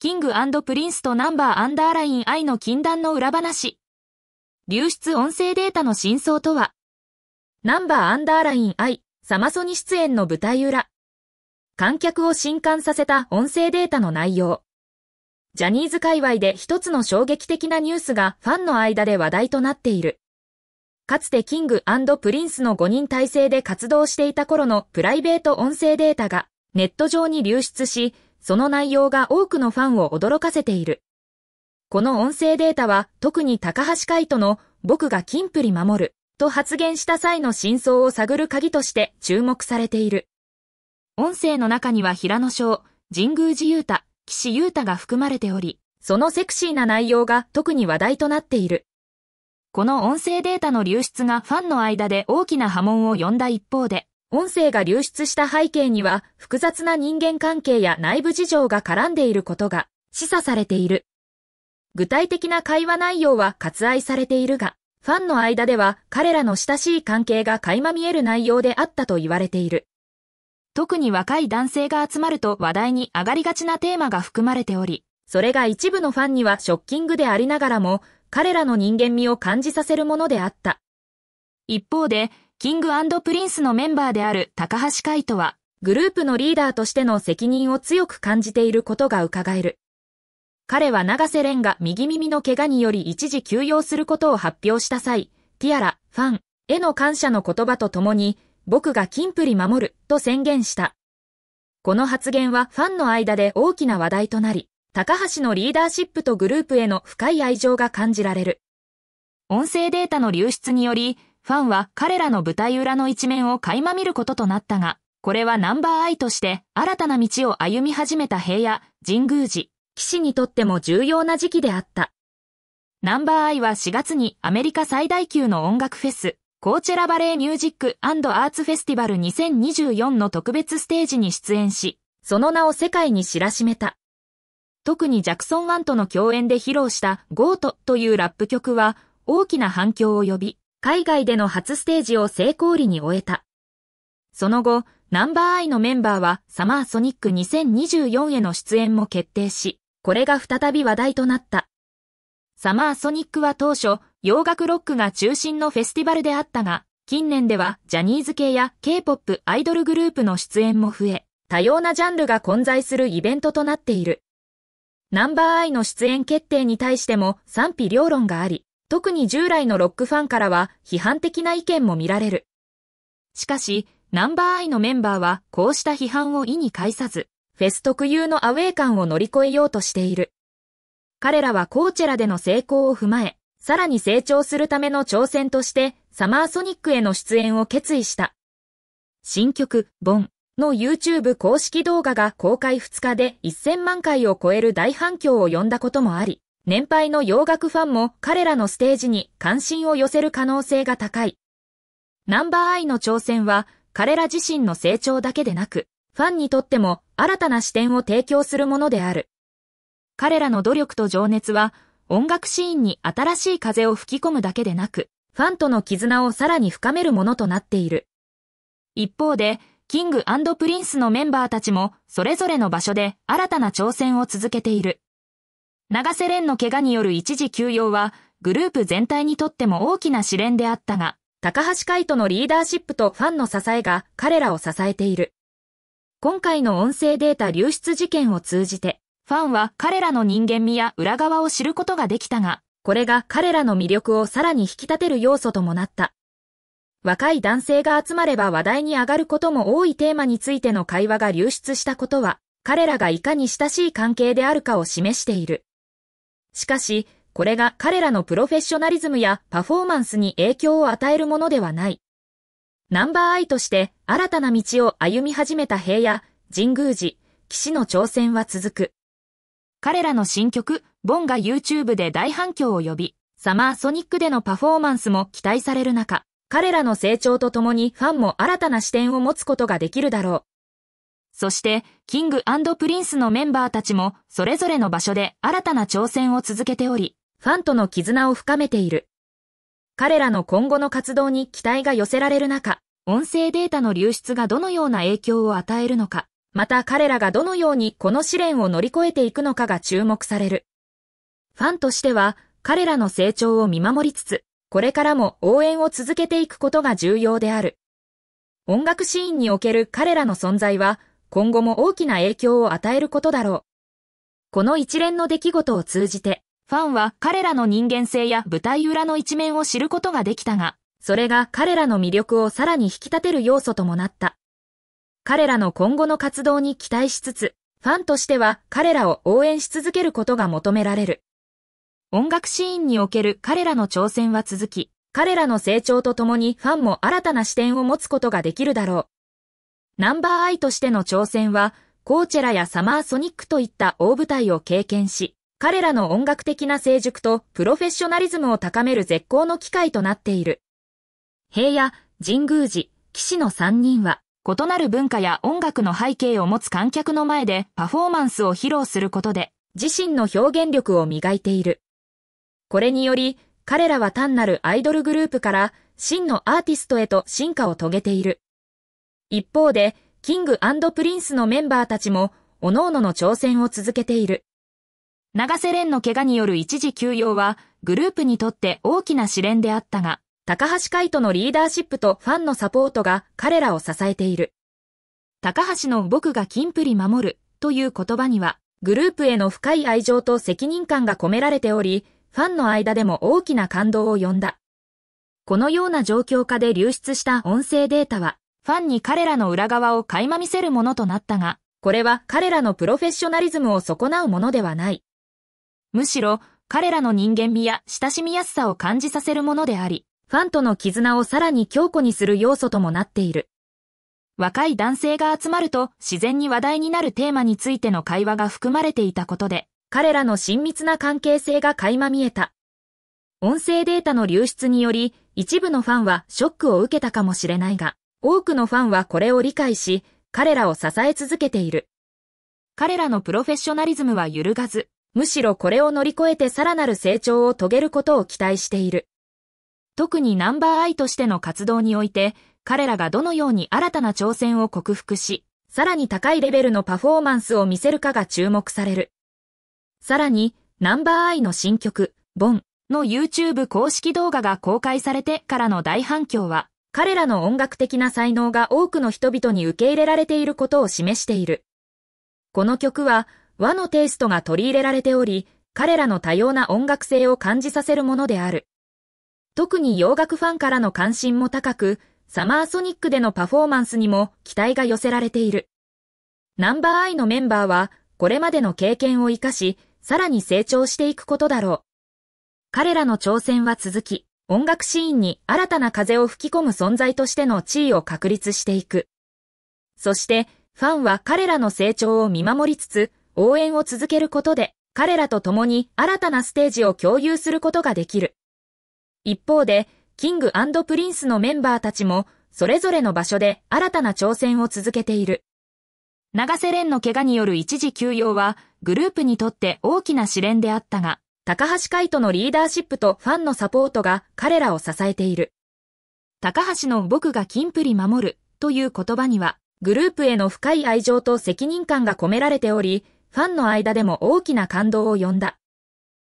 キングプリンスとナンバーアンダーライン愛の禁断の裏話。流出音声データの真相とはナンバーアンダーライン愛、サマソニ出演の舞台裏。観客を震撼させた音声データの内容。ジャニーズ界隈で一つの衝撃的なニュースがファンの間で話題となっている。かつてキングプリンスの5人体制で活動していた頃のプライベート音声データがネット上に流出し、その内容が多くのファンを驚かせている。この音声データは特に高橋海人の僕が金プリ守ると発言した際の真相を探る鍵として注目されている。音声の中には平野翔、神宮寺雄太、岸優太が含まれており、そのセクシーな内容が特に話題となっている。この音声データの流出がファンの間で大きな波紋を呼んだ一方で、音声が流出した背景には複雑な人間関係や内部事情が絡んでいることが示唆されている。具体的な会話内容は割愛されているが、ファンの間では彼らの親しい関係が垣間見える内容であったと言われている。特に若い男性が集まると話題に上がりがちなテーマが含まれており、それが一部のファンにはショッキングでありながらも、彼らの人間味を感じさせるものであった。一方で、キングプリンスのメンバーである高橋海人は、グループのリーダーとしての責任を強く感じていることが伺える。彼は長瀬廉が右耳の怪我により一時休養することを発表した際、ティアラ、ファンへの感謝の言葉とともに、僕がキンプリ守ると宣言した。この発言はファンの間で大きな話題となり、高橋のリーダーシップとグループへの深い愛情が感じられる。音声データの流出により、ファンは彼らの舞台裏の一面を垣間見ることとなったが、これはナンバーアイとして新たな道を歩み始めた平野、神宮寺、騎士にとっても重要な時期であった。ナンバーアイは4月にアメリカ最大級の音楽フェス、コーチェラバレーミュージックアーツフェスティバル2024の特別ステージに出演し、その名を世界に知らしめた。特にジャクソンワンとの共演で披露したゴートというラップ曲は大きな反響を呼び、海外での初ステージを成功裏に終えた。その後、ナンバーアイのメンバーはサマーソニック2024への出演も決定し、これが再び話題となった。サマーソニックは当初、洋楽ロックが中心のフェスティバルであったが、近年ではジャニーズ系や K-POP アイドルグループの出演も増え、多様なジャンルが混在するイベントとなっている。ナンバーアイの出演決定に対しても賛否両論があり、特に従来のロックファンからは批判的な意見も見られる。しかし、ナンバーアイのメンバーはこうした批判を意に介さず、フェス特有のアウェー感を乗り越えようとしている。彼らはコーチェラでの成功を踏まえ、さらに成長するための挑戦として、サマーソニックへの出演を決意した。新曲、ボンの YouTube 公式動画が公開2日で1000万回を超える大反響を呼んだこともあり、年配の洋楽ファンも彼らのステージに関心を寄せる可能性が高い。ナンバーアイの挑戦は彼ら自身の成長だけでなく、ファンにとっても新たな視点を提供するものである。彼らの努力と情熱は音楽シーンに新しい風を吹き込むだけでなく、ファンとの絆をさらに深めるものとなっている。一方で、キングプリンスのメンバーたちもそれぞれの場所で新たな挑戦を続けている。長瀬廉の怪我による一時休養は、グループ全体にとっても大きな試練であったが、高橋海人のリーダーシップとファンの支えが彼らを支えている。今回の音声データ流出事件を通じて、ファンは彼らの人間味や裏側を知ることができたが、これが彼らの魅力をさらに引き立てる要素ともなった。若い男性が集まれば話題に上がることも多いテーマについての会話が流出したことは、彼らがいかに親しい関係であるかを示している。しかし、これが彼らのプロフェッショナリズムやパフォーマンスに影響を与えるものではない。ナンバーアイとして新たな道を歩み始めた平野、神宮寺、騎士の挑戦は続く。彼らの新曲、ボンが YouTube で大反響を呼び、サマーソニックでのパフォーマンスも期待される中、彼らの成長とともにファンも新たな視点を持つことができるだろう。そして、キングプリンスのメンバーたちも、それぞれの場所で新たな挑戦を続けており、ファンとの絆を深めている。彼らの今後の活動に期待が寄せられる中、音声データの流出がどのような影響を与えるのか、また彼らがどのようにこの試練を乗り越えていくのかが注目される。ファンとしては、彼らの成長を見守りつつ、これからも応援を続けていくことが重要である。音楽シーンにおける彼らの存在は、今後も大きな影響を与えることだろう。この一連の出来事を通じて、ファンは彼らの人間性や舞台裏の一面を知ることができたが、それが彼らの魅力をさらに引き立てる要素ともなった。彼らの今後の活動に期待しつつ、ファンとしては彼らを応援し続けることが求められる。音楽シーンにおける彼らの挑戦は続き、彼らの成長とともにファンも新たな視点を持つことができるだろう。ナンバーアイとしての挑戦は、コーチェラやサマーソニックといった大舞台を経験し、彼らの音楽的な成熟とプロフェッショナリズムを高める絶好の機会となっている。平野、神宮寺、騎士の3人は、異なる文化や音楽の背景を持つ観客の前でパフォーマンスを披露することで、自身の表現力を磨いている。これにより、彼らは単なるアイドルグループから、真のアーティストへと進化を遂げている。一方で、キングプリンスのメンバーたちも、各々の挑戦を続けている。長瀬廉の怪我による一時休養は、グループにとって大きな試練であったが、高橋海人のリーダーシップとファンのサポートが彼らを支えている。高橋の僕がキンプリ守るという言葉には、グループへの深い愛情と責任感が込められており、ファンの間でも大きな感動を呼んだ。このような状況下で流出した音声データは、ファンに彼らの裏側を垣間見せるものとなったが、これは彼らのプロフェッショナリズムを損なうものではない。むしろ、彼らの人間味や親しみやすさを感じさせるものであり、ファンとの絆をさらに強固にする要素ともなっている。若い男性が集まると自然に話題になるテーマについての会話が含まれていたことで、彼らの親密な関係性が垣間見えた。音声データの流出により、一部のファンはショックを受けたかもしれないが、多くのファンはこれを理解し、彼らを支え続けている。彼らのプロフェッショナリズムは揺るがず、むしろこれを乗り越えてさらなる成長を遂げることを期待している。特にナンバーアイとしての活動において、彼らがどのように新たな挑戦を克服し、さらに高いレベルのパフォーマンスを見せるかが注目される。さらに、ナンバーアイの新曲、ボンの YouTube 公式動画が公開されてからの大反響は、彼らの音楽的な才能が多くの人々に受け入れられていることを示している。この曲は和のテイストが取り入れられており、彼らの多様な音楽性を感じさせるものである。特に洋楽ファンからの関心も高く、サマーソニックでのパフォーマンスにも期待が寄せられている。ナンバーアイのメンバーは、これまでの経験を活かし、さらに成長していくことだろう。彼らの挑戦は続き、音楽シーンに新たな風を吹き込む存在としての地位を確立していく。そして、ファンは彼らの成長を見守りつつ、応援を続けることで、彼らと共に新たなステージを共有することができる。一方で、キングプリンスのメンバーたちも、それぞれの場所で新たな挑戦を続けている。長瀬廉の怪我による一時休養は、グループにとって大きな試練であったが、高橋海人のリーダーシップとファンのサポートが彼らを支えている。高橋の僕がキンプリ守るという言葉には、グループへの深い愛情と責任感が込められており、ファンの間でも大きな感動を呼んだ。